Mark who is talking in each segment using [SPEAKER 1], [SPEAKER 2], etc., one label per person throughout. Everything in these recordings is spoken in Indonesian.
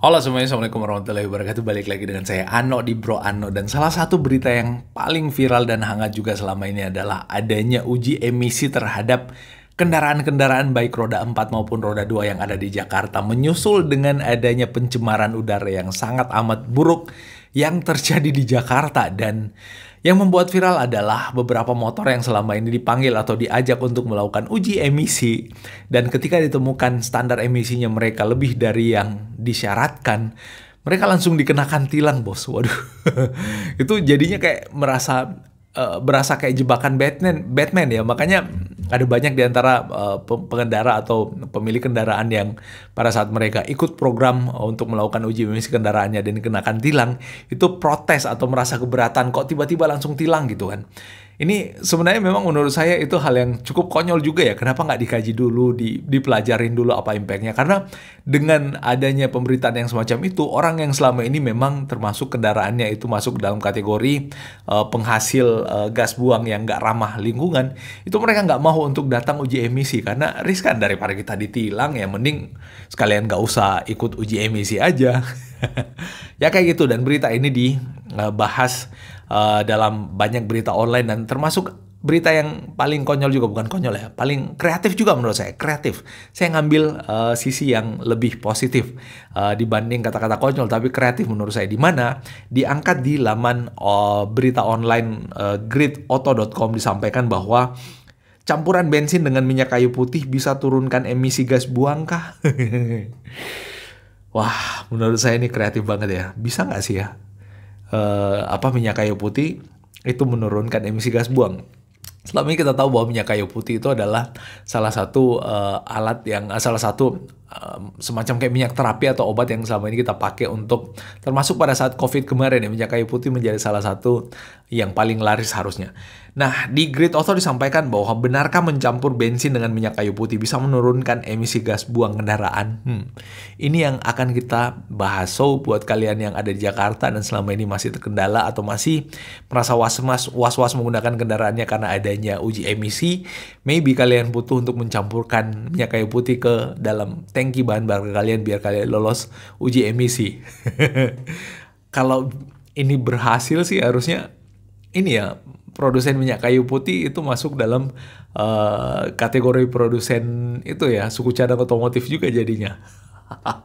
[SPEAKER 1] Halo semuanya, Assalamualaikum warahmatullahi wabarakatuh Balik lagi dengan saya Ano di Bro Ano Dan salah satu berita yang paling viral dan hangat juga selama ini adalah Adanya uji emisi terhadap kendaraan-kendaraan baik roda 4 maupun roda 2 yang ada di Jakarta Menyusul dengan adanya pencemaran udara yang sangat amat buruk yang terjadi di Jakarta Dan yang membuat viral adalah beberapa motor yang selama ini dipanggil atau diajak untuk melakukan uji emisi dan ketika ditemukan standar emisinya mereka lebih dari yang disyaratkan, mereka langsung dikenakan tilang, Bos. Waduh. itu jadinya kayak merasa uh, berasa kayak jebakan Batman, Batman ya. Makanya ada banyak di antara uh, pengendara atau pemilik kendaraan yang pada saat mereka ikut program eh, untuk melakukan uji emisi kendaraannya dan dikenakan tilang, itu protes atau merasa keberatan kok tiba-tiba langsung tilang gitu kan. Ini sebenarnya memang menurut saya itu hal yang cukup konyol juga ya. Kenapa nggak dikaji dulu, dipelajarin dulu apa impactnya? Karena dengan adanya pemberitaan yang semacam itu, orang yang selama ini memang termasuk kendaraannya itu masuk dalam kategori uh, penghasil uh, gas buang yang nggak ramah lingkungan, itu mereka nggak mau untuk datang uji emisi karena riskan daripada kita ditilang ya mending sekalian nggak usah ikut uji emisi aja. ya kayak gitu dan berita ini dibahas eh, Eh, dalam banyak berita online dan termasuk berita yang paling konyol juga bukan konyol ya paling kreatif juga menurut saya kreatif saya ngambil uh, sisi yang lebih positif uh, dibanding kata-kata konyol tapi kreatif menurut saya di mana diangkat di laman uh, berita online uh, gridauto.com disampaikan bahwa campuran bensin dengan minyak kayu putih bisa turunkan emisi gas buang kah Wah, menurut saya ini kreatif banget ya. Bisa nggak sih ya? eh, apa minyak kayu putih itu menurunkan emisi gas buang. Selama ini kita tahu bahwa minyak kayu putih itu adalah salah satu uh, alat yang eh, salah satu uh, semacam kayak minyak terapi atau obat yang selama ini kita pakai untuk termasuk pada saat COVID kemarin ya minyak kayu putih menjadi salah satu yang paling laris harusnya. Nah, di Great Auto disampaikan bahwa benarkah mencampur bensin dengan minyak kayu putih bisa menurunkan emisi gas buang kendaraan? Hmm. Ini yang akan kita bahas. So, buat kalian yang ada di Jakarta dan selama ini masih terkendala atau masih merasa was-was was-was menggunakan kendaraannya karena adanya uji emisi, maybe kalian butuh untuk mencampurkan minyak kayu putih ke dalam tangki bahan bakar kalian biar kalian lolos uji emisi. Kalau ini berhasil sih harusnya ini ya produsen minyak kayu putih itu masuk dalam uh, kategori produsen itu ya, suku cadang otomotif juga jadinya.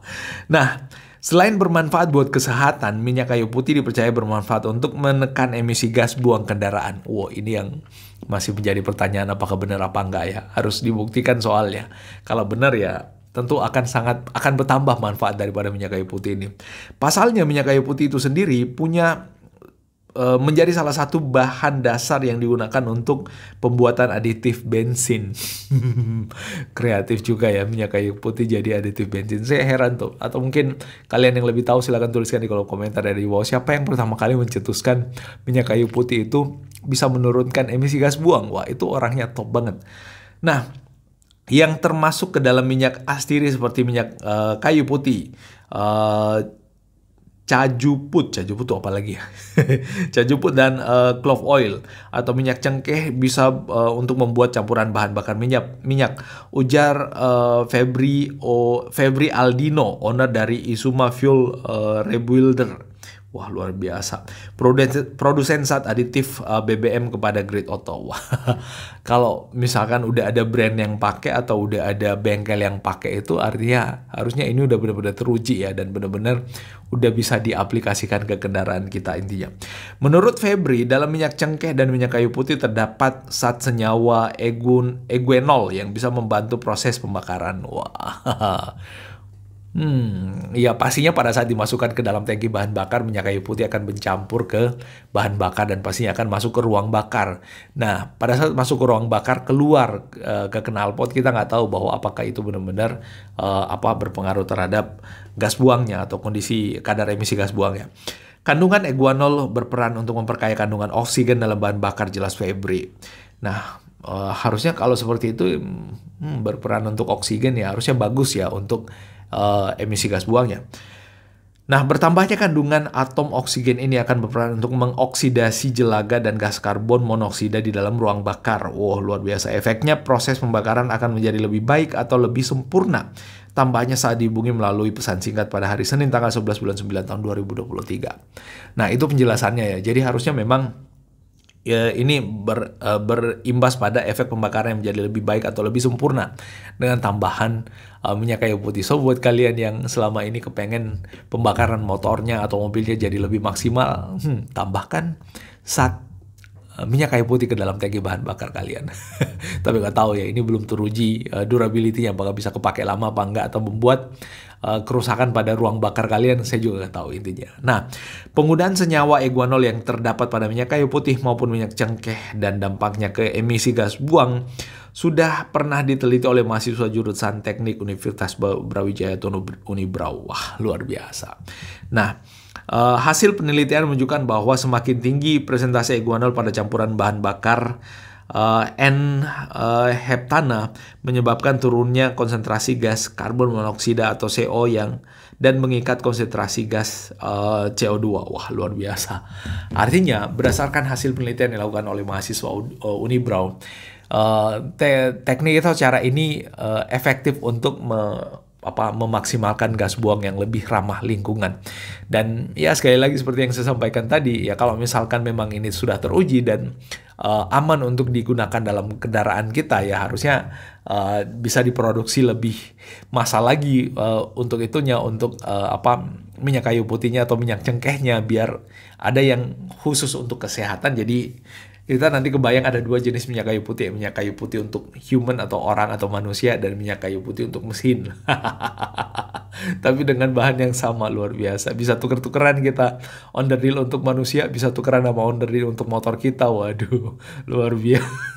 [SPEAKER 1] nah, Selain bermanfaat buat kesehatan, minyak kayu putih dipercaya bermanfaat untuk menekan emisi gas buang kendaraan. Wow, ini yang masih menjadi pertanyaan apakah benar apa enggak ya. Harus dibuktikan soalnya. Kalau benar ya tentu akan sangat akan bertambah manfaat daripada minyak kayu putih ini. Pasalnya minyak kayu putih itu sendiri punya Eh, menjadi salah satu bahan dasar yang digunakan untuk pembuatan aditif bensin. Kreatif juga ya minyak kayu putih jadi aditif bensin. Saya heran tuh. Atau mungkin kalian yang lebih tahu silahkan tuliskan di kolom komentar ya, dari bawah siapa yang pertama kali mencetuskan minyak kayu putih itu bisa menurunkan emisi gas buang. Wah, itu orangnya top banget. Nah, yang termasuk ke dalam minyak astiri seperti minyak uh, kayu putih, uh, cajuput, cajuput itu apa lagi ya? cajuput dan uh, clove oil atau minyak cengkeh bisa uh, untuk membuat campuran bahan bakar minyak. Minyak. Ujar uh, Febri o, Febri Aldino, owner dari Isuma Fuel uh, Rebuilder Wah luar biasa. Produsen, produsen saat aditif uh, eh, BBM kepada Great Auto. kalau misalkan udah ada brand yang pakai atau udah ada bengkel yang pakai itu artinya harusnya ini udah benar-benar teruji ya dan benar-benar udah bisa diaplikasikan ke kendaraan kita intinya. Menurut Febri, dalam minyak cengkeh dan minyak kayu putih terdapat zat senyawa egun, eguenol yang bisa membantu proses pembakaran. Wah. Hmm, ya pastinya pada saat dimasukkan ke dalam tangki bahan bakar, minyak kayu putih akan mencampur ke bahan bakar dan pastinya akan masuk ke ruang bakar. Nah, pada saat masuk ke ruang bakar keluar uh, ke knalpot kita nggak tahu bahwa apakah itu benar-benar uh, apa berpengaruh terhadap gas buangnya atau kondisi kadar emisi gas buangnya. Kandungan eguanol berperan untuk memperkaya kandungan oksigen dalam bahan bakar jelas Febri. Nah, uh, harusnya kalau seperti itu hmm, hmm, berperan untuk oksigen ya harusnya bagus ya untuk uh, emisi gas buangnya. Nah, bertambahnya kandungan atom oksigen ini akan berperan untuk mengoksidasi jelaga dan gas karbon monoksida di dalam ruang bakar. Wow, luar biasa. Efeknya proses pembakaran akan menjadi lebih baik atau lebih sempurna. Tambahnya saat dihubungi melalui pesan singkat pada hari Senin tanggal 11 bulan 9 tahun 2023. Nah, itu penjelasannya ya. Jadi harusnya memang ya, ini ber, uh, berimbas pada efek pembakaran yang menjadi lebih baik atau lebih sempurna dengan tambahan uh, minyak kayu putih. So buat kalian yang selama ini kepengen pembakaran motornya atau mobilnya jadi lebih maksimal, hmm, tambahkan satu Eh, minyak kayu putih ke dalam tangki bahan bakar kalian. Tapi nggak tahu ya, ini belum teruji eh, durability-nya apakah bisa kepake lama apa nggak atau membuat eh, kerusakan pada ruang bakar kalian, saya juga nggak tahu intinya. Nah, penggunaan senyawa Eguanol yang terdapat pada minyak kayu putih maupun minyak cengkeh dan dampaknya ke emisi gas buang sudah pernah diteliti oleh mahasiswa jurusan teknik Universitas Brawijaya Tono Unibraw. Wah, luar biasa. Nah, Eh, hasil penelitian menunjukkan bahwa semakin tinggi presentasi iguanol pada campuran bahan bakar uh, N uh, heptana menyebabkan turunnya konsentrasi gas karbon monoksida atau CO yang dan mengikat konsentrasi gas uh, CO2. Wah, luar biasa. Artinya, berdasarkan hasil penelitian yang dilakukan oleh mahasiswa Uni Brown, uh, te teknik atau cara ini uh, efektif untuk me apa memaksimalkan gas buang yang lebih ramah lingkungan. Dan ya sekali lagi seperti yang saya sampaikan tadi, ya kalau misalkan memang ini sudah teruji dan uh, aman untuk digunakan dalam kendaraan kita ya harusnya uh, bisa diproduksi lebih masa lagi uh, untuk itunya untuk uh, apa minyak kayu putihnya atau minyak cengkehnya biar ada yang khusus untuk kesehatan jadi kita nanti kebayang ada dua jenis minyak kayu putih, minyak kayu putih untuk human atau orang atau manusia dan minyak kayu putih untuk mesin. Tapi dengan bahan yang sama luar biasa, bisa tuker-tukeran kita on the deal untuk manusia, bisa tukeran sama on the deal untuk motor kita. Waduh, luar biasa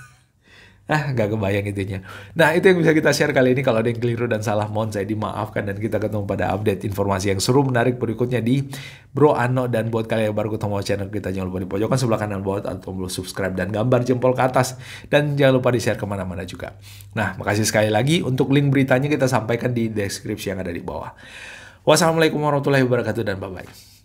[SPEAKER 1] ah nggak kebayang intinya. Nah itu yang bisa kita share kali ini. Kalau ada yang keliru dan salah mohon saya dimaafkan dan kita ketemu pada update informasi yang seru menarik berikutnya di Bro Ano dan buat kalian yang baru ketemu channel kita jangan lupa di pojokan sebelah kanan bawah atau tombol subscribe dan gambar jempol ke atas dan jangan lupa di share kemana-mana juga. Nah makasih sekali lagi untuk link beritanya kita sampaikan di deskripsi yang ada di bawah. Wassalamualaikum warahmatullahi wabarakatuh dan bye-bye.